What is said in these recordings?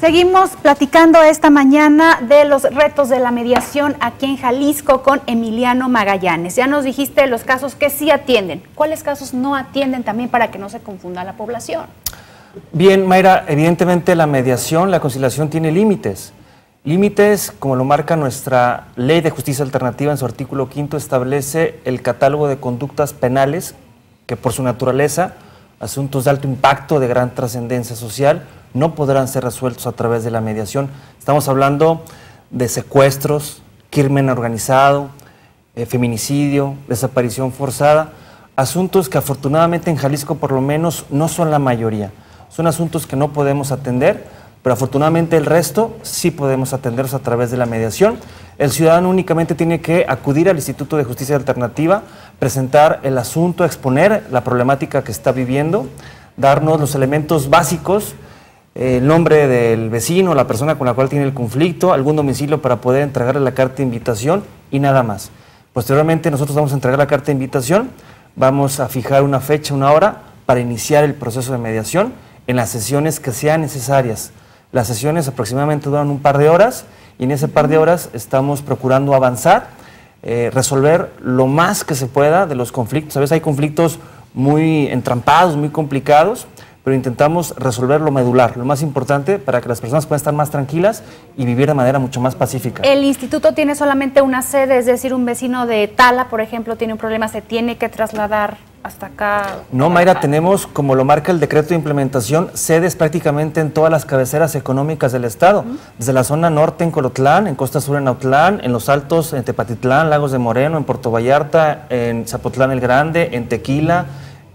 Seguimos platicando esta mañana de los retos de la mediación aquí en Jalisco con Emiliano Magallanes. Ya nos dijiste los casos que sí atienden. ¿Cuáles casos no atienden también para que no se confunda la población? Bien, Mayra, evidentemente la mediación, la conciliación tiene límites. Límites, como lo marca nuestra Ley de Justicia Alternativa en su artículo quinto, establece el catálogo de conductas penales que por su naturaleza, asuntos de alto impacto, de gran trascendencia social, no podrán ser resueltos a través de la mediación. Estamos hablando de secuestros, crimen organizado, eh, feminicidio, desaparición forzada, asuntos que afortunadamente en Jalisco por lo menos no son la mayoría. Son asuntos que no podemos atender, pero afortunadamente el resto sí podemos atenderlos a través de la mediación. El ciudadano únicamente tiene que acudir al Instituto de Justicia Alternativa, presentar el asunto, exponer la problemática que está viviendo, darnos los elementos básicos el nombre del vecino, la persona con la cual tiene el conflicto, algún domicilio para poder entregarle la carta de invitación y nada más. Posteriormente nosotros vamos a entregar la carta de invitación, vamos a fijar una fecha, una hora para iniciar el proceso de mediación en las sesiones que sean necesarias. Las sesiones aproximadamente duran un par de horas y en ese par de horas estamos procurando avanzar, eh, resolver lo más que se pueda de los conflictos. A veces hay conflictos muy entrampados, muy complicados, pero intentamos resolver lo medular, lo más importante para que las personas puedan estar más tranquilas y vivir de manera mucho más pacífica. El instituto tiene solamente una sede, es decir, un vecino de Tala, por ejemplo, tiene un problema, se tiene que trasladar hasta acá. No, Mayra, tenemos, como lo marca el decreto de implementación, sedes prácticamente en todas las cabeceras económicas del Estado, desde la zona norte en Colotlán, en Costa Sur en Autlán, en Los Altos en Tepatitlán, Lagos de Moreno, en Puerto Vallarta, en Zapotlán el Grande, en Tequila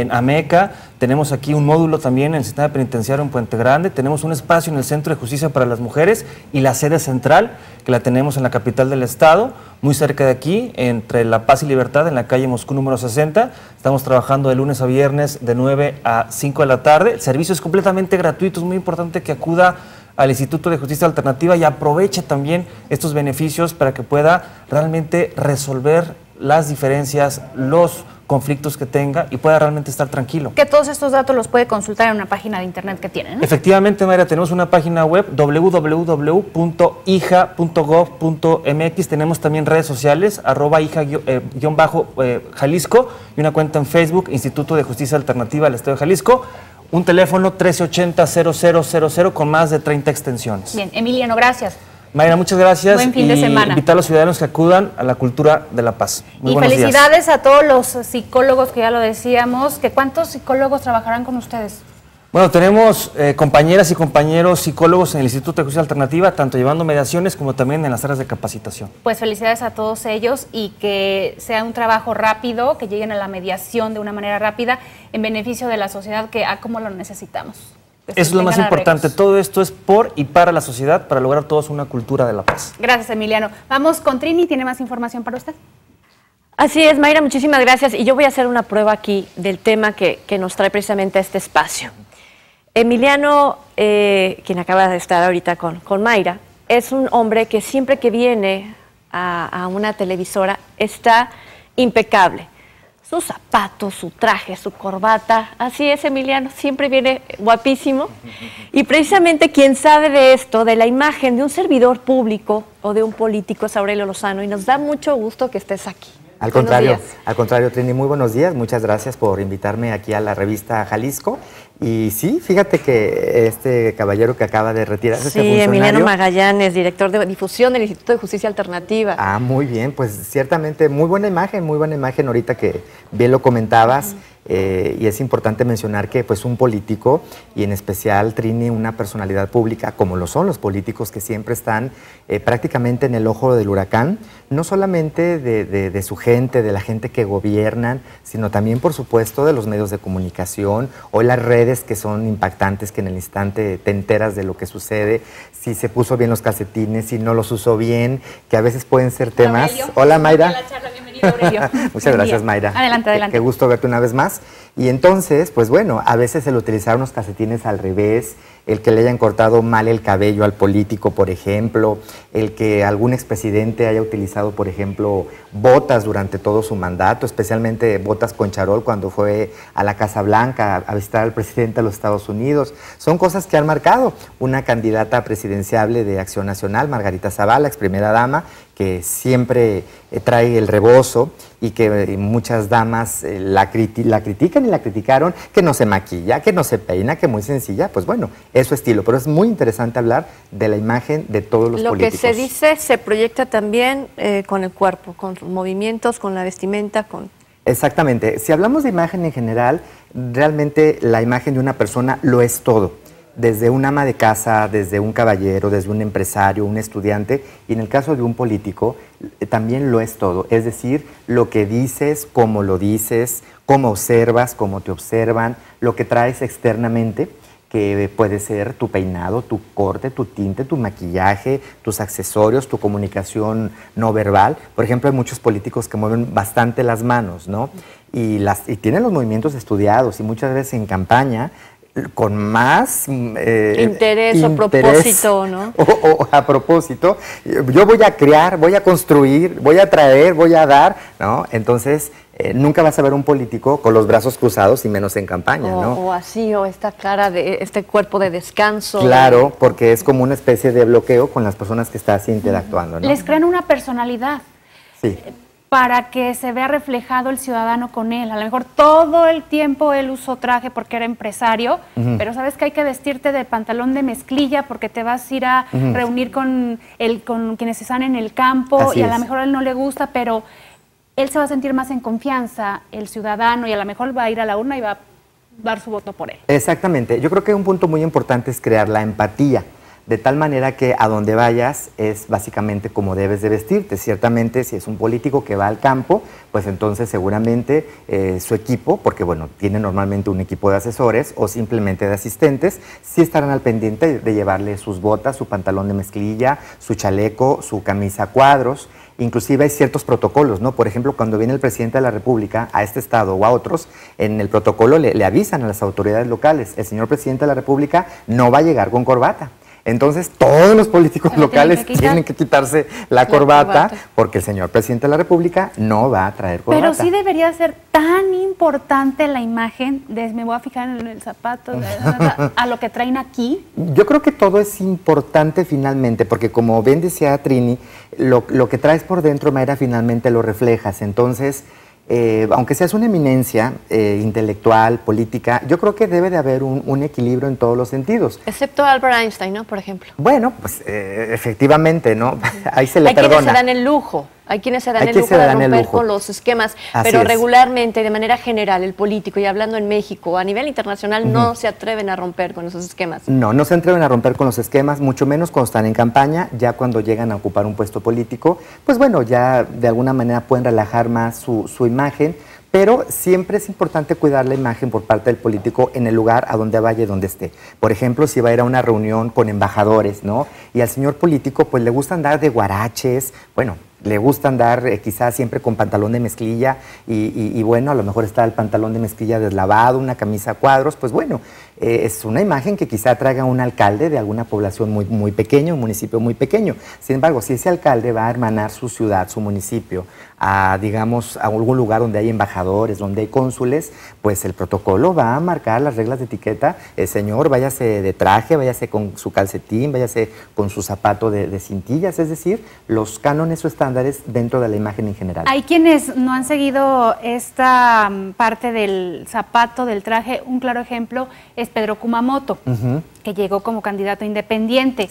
en Ameca, tenemos aquí un módulo también en el sistema penitenciario en Puente Grande, tenemos un espacio en el Centro de Justicia para las Mujeres y la sede central, que la tenemos en la capital del estado, muy cerca de aquí, entre La Paz y Libertad, en la calle Moscú número 60. Estamos trabajando de lunes a viernes de 9 a 5 de la tarde. El servicio es completamente gratuito, es muy importante que acuda al Instituto de Justicia Alternativa y aproveche también estos beneficios para que pueda realmente resolver las diferencias, los conflictos que tenga y pueda realmente estar tranquilo. Que todos estos datos los puede consultar en una página de internet que tienen. Efectivamente, María, tenemos una página web www.ija.gov.mx, Tenemos también redes sociales, arroba hija-jalisco eh, eh, y una cuenta en Facebook, Instituto de Justicia Alternativa del Estado de Jalisco un teléfono 1380-0000 con más de 30 extensiones. Bien, Emiliano, gracias. Mayra, muchas gracias. Buen Invitar a los ciudadanos que acudan a la cultura de la paz. y felicidades a todos los psicólogos que ya lo decíamos. Que ¿Cuántos psicólogos trabajarán con ustedes? Bueno, tenemos eh, compañeras y compañeros psicólogos en el Instituto de Justicia Alternativa, tanto llevando mediaciones como también en las áreas de capacitación. Pues felicidades a todos ellos y que sea un trabajo rápido, que lleguen a la mediación de una manera rápida en beneficio de la sociedad que a como lo necesitamos. Eso es lo más importante. Todo esto es por y para la sociedad, para lograr todos una cultura de la paz. Gracias, Emiliano. Vamos con Trini, ¿tiene más información para usted? Así es, Mayra, muchísimas gracias. Y yo voy a hacer una prueba aquí del tema que, nos trae precisamente a este espacio. Emiliano, eh, quien acaba de estar ahorita con, Mayra, es un hombre que siempre que viene a una televisora está impecable sus zapatos, su traje, su corbata. Así es, Emiliano, siempre viene guapísimo. Y precisamente quien sabe de esto, de la imagen de un servidor público o de un político, Aurelio Lozano, y nos da mucho gusto que estés aquí. Al contrario, al contrario, Trini, muy buenos días. Muchas gracias por invitarme aquí a la revista Jalisco. Y sí, fíjate que este caballero que acaba de retirarse. Este sí, Emiliano Magallanes, director de difusión del Instituto de Justicia Alternativa. Ah, muy bien, pues ciertamente muy buena imagen, muy buena imagen ahorita que bien lo comentabas. Eh, y es importante mencionar que pues un político y en especial Trini una personalidad pública como lo son los políticos que siempre están eh, prácticamente en el ojo del huracán, no solamente de, su gente, de la gente que gobiernan, sino también por supuesto de los medios de comunicación o las redes que son impactantes, que en el instante te enteras de lo que sucede, si se puso bien los calcetines, si no los usó bien, que a veces pueden ser temas... Hola Mayra. Muchas gracias, Mayra. Adelante, adelante. Qué, gusto verte una vez más. Y entonces, pues bueno, a veces el utilizar unos casetines al revés, el que le hayan cortado mal el cabello al político, por ejemplo, el que algún expresidente haya utilizado, por ejemplo, botas durante todo su mandato, especialmente botas con charol cuando fue a la Casa Blanca a visitar al presidente de los Estados Unidos. Son cosas que han marcado una candidata presidenciable de Acción Nacional, Margarita Zavala, ex primera dama, que siempre eh, trae el rebozo y que eh, muchas damas eh, la, criti la, critican y la criticaron, que no se maquilla, que no se peina, que muy sencilla, pues bueno, es su estilo. Pero es muy interesante hablar de la imagen de todos los Lo políticos. Lo que se dice se proyecta también con el cuerpo, con movimientos, con la vestimenta, con... Exactamente. Si hablamos de imagen en general, realmente la imagen de una persona lo es todo. Desde un ama de casa, desde un caballero, desde un empresario, un estudiante, y en el caso de un político, eh, también lo es todo. Es decir, lo que dices, cómo lo dices, cómo observas, cómo te observan, lo que traes externamente que puede ser tu peinado, tu corte, tu tinte, tu maquillaje, tus accesorios, tu comunicación no verbal. Por ejemplo, hay muchos políticos que mueven bastante las manos, ¿no? Y, las, y tienen los movimientos estudiados y muchas veces en campaña con más eh, interés, o propósito, ¿no? O, a propósito, yo voy a crear, voy a construir, voy a traer, voy a dar, ¿no? Entonces, eh, nunca vas a ver un político con los brazos cruzados y menos en campaña, ¿no? O así, o esta cara de este cuerpo de descanso. Claro, porque es como una especie de bloqueo con las personas que estás interactuando, ¿no? Les crean una personalidad. Sí. Eh, para que se vea reflejado el ciudadano con él. A lo mejor todo el tiempo él usó traje porque era empresario, pero sabes que hay que vestirte de pantalón de mezclilla porque te vas a ir a reunir con, el, con quienes están en el campo y a lo mejor a él no le gusta, pero él se va a sentir más en confianza, el ciudadano, y a lo mejor va a ir a la urna y va a dar su voto por él. Exactamente. Yo creo que un punto muy importante es crear la empatía de tal manera que a donde vayas es básicamente como debes de vestirte. Ciertamente, si es un político que va al campo, pues entonces seguramente eh, su equipo, porque bueno, tiene normalmente un equipo de asesores o simplemente de asistentes, sí estarán al pendiente de llevarle sus botas, su pantalón de mezclilla, su chaleco, su camisa cuadros. Inclusive hay ciertos protocolos, ¿no? Por ejemplo, cuando viene el presidente de la República a este estado o a otros, en el protocolo le avisan a las autoridades locales, el señor presidente de la República no va a llegar con corbata. Entonces, todos los políticos locales tienen que, quitarse la corbata, porque el señor presidente de la República no va a traer corbata. Pero sí debería ser tan importante la imagen me voy a fijar en el zapato, a, lo que traen aquí. Yo creo que todo es importante finalmente, porque como bien decía Trini, lo, que traes por dentro, Mayra, finalmente lo reflejas. Entonces, eh, aunque seas una eminencia eh, intelectual, política, yo creo que debe de haber un, equilibrio en todos los sentidos. Excepto Albert Einstein, ¿no? Por ejemplo. Bueno, pues eh, efectivamente, ¿no? Ahí se le Hay perdona. Hay se dan el lujo. Hay quienes se dan, el lujo, de romper con los esquemas, pero regularmente, de manera general, el político, y hablando en México, a nivel internacional, no se atreven a romper con esos esquemas. No, no se atreven a romper con los esquemas, mucho menos cuando están en campaña, ya cuando llegan a ocupar un puesto político, pues bueno, ya de alguna manera pueden relajar más su, su imagen, pero siempre es importante cuidar la imagen por parte del político en el lugar a donde vaya y donde esté. Por ejemplo, si va a ir a una reunión con embajadores, ¿no? Y al señor político, pues le gusta andar de guaraches, bueno, le gusta andar eh, quizás siempre con pantalón de mezclilla y, bueno, a lo mejor está el pantalón de mezclilla deslavado, una camisa a cuadros, pues bueno, eh, es una imagen que quizá traiga un alcalde de alguna población muy, muy pequeña, un municipio muy pequeño. Sin embargo, si ese alcalde va a hermanar su ciudad, su municipio, a, digamos, a algún lugar donde hay embajadores, donde hay cónsules, pues el protocolo va a marcar las reglas de etiqueta. El eh, señor, váyase de traje, váyase con su calcetín, váyase con su zapato de, de cintillas, es decir, los cánones o estándares dentro de la imagen en general. Hay quienes no han seguido esta mm, parte del zapato, del traje. Un claro ejemplo es Pedro Kumamoto, que llegó como candidato independiente.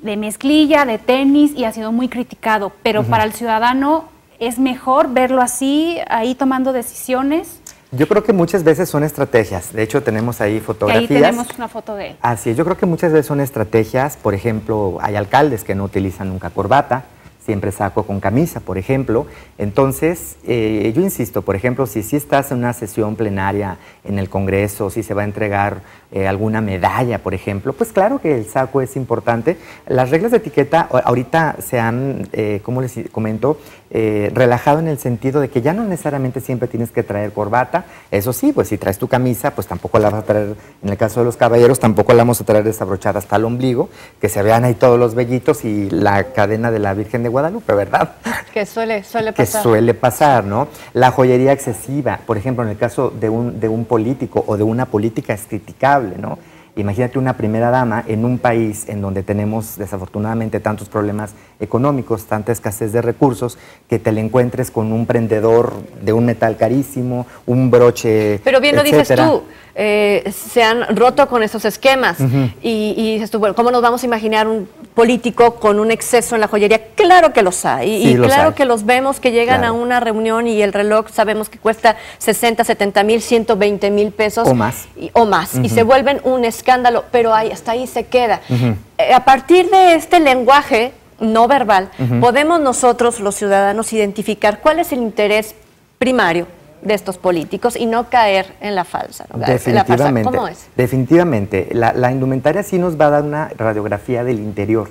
De mezclilla, de tenis y ha sido muy criticado, pero para el ciudadano es mejor verlo así, ahí tomando decisiones. Yo creo que muchas veces son estrategias. De hecho, tenemos ahí fotografías. ahí tenemos una foto de él. Así es. Yo creo que muchas veces son estrategias. Por ejemplo, hay alcaldes que no utilizan nunca corbata siempre saco con camisa, por ejemplo. Entonces, eh, yo insisto, por ejemplo, si, si estás en una sesión plenaria en el Congreso, si se va a entregar eh, alguna medalla, por ejemplo, pues claro que el saco es importante. Las reglas de etiqueta ahorita se han, eh, como les comento, eh, relajado en el sentido de que ya no necesariamente siempre tienes que traer corbata. Eso sí, pues si traes tu camisa, pues tampoco la vas a traer, en el caso de los caballeros, tampoco la vamos a traer desabrochada hasta el ombligo, que se vean ahí todos los vellitos y la cadena de la Virgen de Guadalupe, ¿verdad? Que suele, suele pasar. Que suele pasar, ¿no? La joyería excesiva, por ejemplo, en el caso de un, de un político o de una política es criticable, ¿no? Imagínate una primera dama en un país en donde tenemos desafortunadamente tantos problemas económicos, tanta escasez de recursos, que te la encuentres con un prendedor de un metal carísimo, un broche. Pero bien lo dices tú, eh, se han roto con esos esquemas. y, dices tú, bueno, ¿cómo nos vamos a imaginar un político con un exceso en la joyería? Claro que los hay. Y, claro que los vemos que llegan a una reunión y el reloj sabemos que cuesta 60, 70 mil, 120 mil pesos. O más. o más. Y se vuelven un esquema pero ahí, hasta ahí se queda. Eh, a partir de este lenguaje no verbal, podemos nosotros, los ciudadanos, identificar cuál es el interés primario de estos políticos y no caer en la falsa. Definitivamente. Definitivamente. la indumentaria sí nos va a dar una radiografía del interior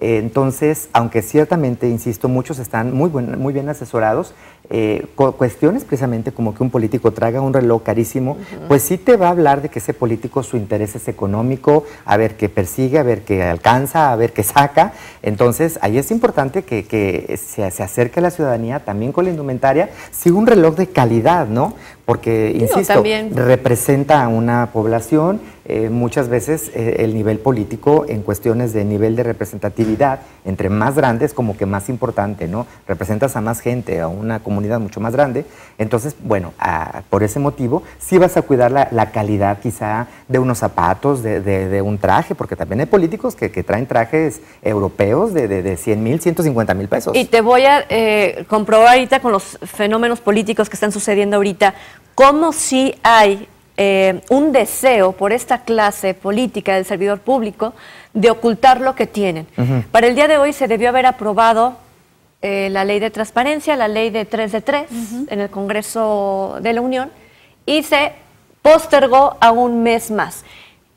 entonces, aunque ciertamente, insisto, muchos están muy, muy bien asesorados, eh, cuestiones precisamente como que un político traga un reloj carísimo, pues sí te va a hablar de que ese político su interés es económico, a ver qué persigue, a ver qué alcanza, a ver qué saca. Entonces, ahí es importante que, se, se, acerque a la ciudadanía también con la indumentaria, sí un reloj de calidad, ¿no? porque, insisto, representa a una población, eh, muchas veces eh, el nivel político en cuestiones de nivel de representatividad, entre más grandes, como que más importante, ¿no? Representas a más gente, a una comunidad mucho más grande, entonces, bueno, por ese motivo sí vas a cuidar la, calidad quizá de unos zapatos, de, un traje, porque también hay políticos que, traen trajes europeos de, 100 mil, 150 mil pesos. Y te voy a eh, comprobar ahorita con los fenómenos políticos que están sucediendo ahorita, como si hay eh, un deseo por esta clase política del servidor público de ocultar lo que tienen. Para el día de hoy se debió haber aprobado eh, la ley de transparencia, la ley de 3 de 3 en el Congreso de la Unión y se postergó a un mes más.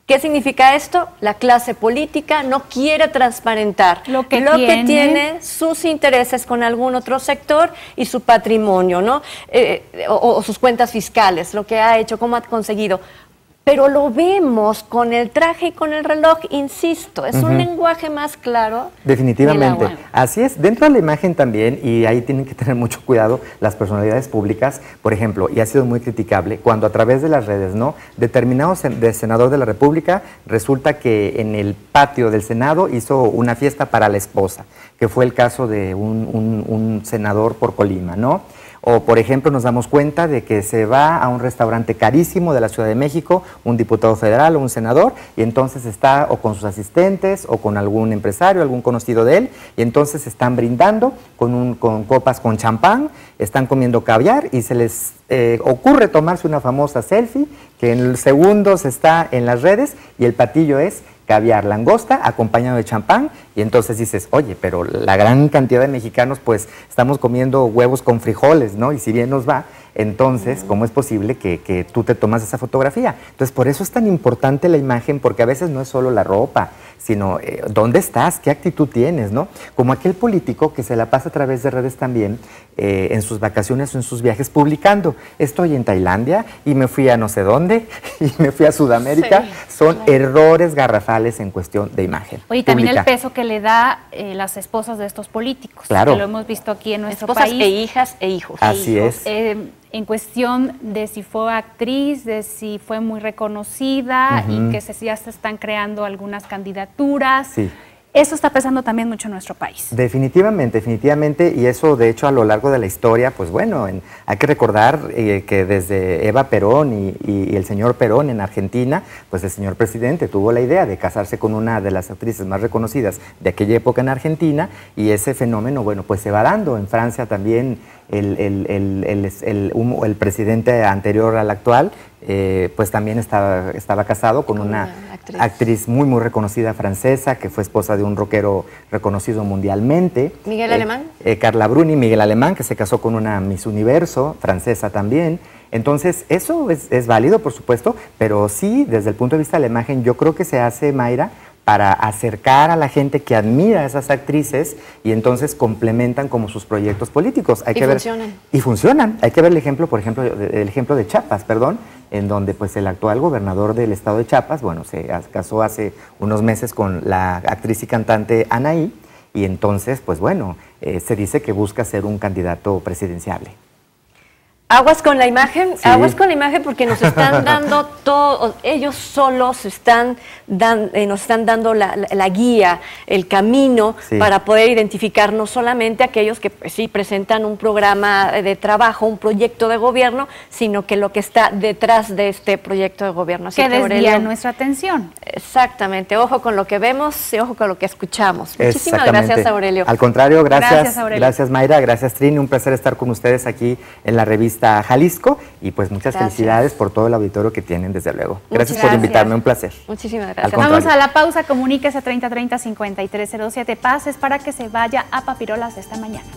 ¿Qué significa esto? La clase política no quiere transparentar lo, que, tiene. sus intereses con algún otro sector y su patrimonio, ¿no? Eh, o, sus cuentas fiscales, lo que ha hecho, cómo ha conseguido pero lo vemos con el traje y con el reloj, insisto, es un lenguaje más claro. Definitivamente, así es. Dentro de la imagen también, y ahí tienen que tener mucho cuidado las personalidades públicas, por ejemplo, y ha sido muy criticable, cuando a través de las redes, ¿no? Determinado senador de la República resulta que en el patio del Senado hizo una fiesta para la esposa, que fue el caso de un, un senador por Colima, ¿no? O, por ejemplo, nos damos cuenta de que se va a un restaurante carísimo de la Ciudad de México, un diputado federal o un senador, y entonces está o con sus asistentes o con algún empresario, algún conocido de él, y entonces están brindando con, un, con copas con champán, están comiendo caviar y se les eh, ocurre tomarse una famosa selfie que en segundos está en las redes y el patillo es caviar, langosta, acompañado de champán, y entonces dices, oye, pero la gran cantidad de mexicanos, pues estamos comiendo huevos con frijoles, ¿no? Y si bien nos va, entonces, ¿cómo es posible que, que tú te tomas esa fotografía? Entonces, por eso es tan importante la imagen, porque a veces no es solo la ropa, sino eh, dónde estás, qué actitud tienes, ¿no? Como aquel político que se la pasa a través de redes también eh, en sus vacaciones o en sus viajes publicando, estoy en Tailandia y me fui a no sé dónde y me fui a Sudamérica, son errores garrafales en cuestión de imagen. Oye, también el peso que le da eh, las esposas de estos políticos, claro. lo hemos visto aquí en nuestro país. Esposas e hijas e hijos. Así es en cuestión de si fue actriz, de si fue muy reconocida y que ya se están creando algunas candidaturas. Eso está pesando también mucho en nuestro país. Definitivamente, definitivamente, y eso de hecho a lo largo de la historia, pues bueno, hay que recordar eh, que desde Eva Perón y, el señor Perón en Argentina, pues el señor presidente tuvo la idea de casarse con una de las actrices más reconocidas de aquella época en Argentina, y ese fenómeno, bueno, pues se va dando. En Francia también el, el presidente anterior al actual, eh, pues también estaba, estaba casado con una Actriz. muy, muy reconocida francesa, que fue esposa de un rockero reconocido mundialmente. Miguel eh, Alemán. Eh, Carla Bruni, Miguel Alemán, que se casó con una Miss Universo, francesa también. Entonces, eso es, es válido, por supuesto, pero sí, desde el punto de vista de la imagen, yo creo que se hace, Mayra, para acercar a la gente que admira a esas actrices y entonces complementan como sus proyectos políticos. Hay y funcionan. y funcionan. Hay que ver el ejemplo, por ejemplo, el ejemplo de Chiapas, perdón, en donde pues el actual gobernador del estado de Chiapas, bueno, se casó hace unos meses con la actriz y cantante Anaí, y entonces, pues bueno, eh, se dice que busca ser un candidato presidenciable. Aguas con la imagen, aguas con la imagen porque nos están dando todo, ellos solos están dan, eh, nos están dando la, guía, el camino para poder identificar no solamente aquellos que pues sí presentan un programa de trabajo, un proyecto de gobierno, sino que lo que está detrás de este proyecto de gobierno. Así que, que desvía nuestra atención. Exactamente, ojo con lo que vemos y ojo con lo que escuchamos. Muchísimas gracias Aurelio. Al contrario, gracias, gracias, gracias Mayra, gracias Trini, un placer estar con ustedes aquí en la revista Jalisco y pues muchas felicidades por todo el auditorio que tienen desde luego. Gracias, por invitarme, un placer. Muchísimas gracias. Vamos a la pausa, comuníquese a 3030-5307, pases para que se vaya a Papirolas esta mañana.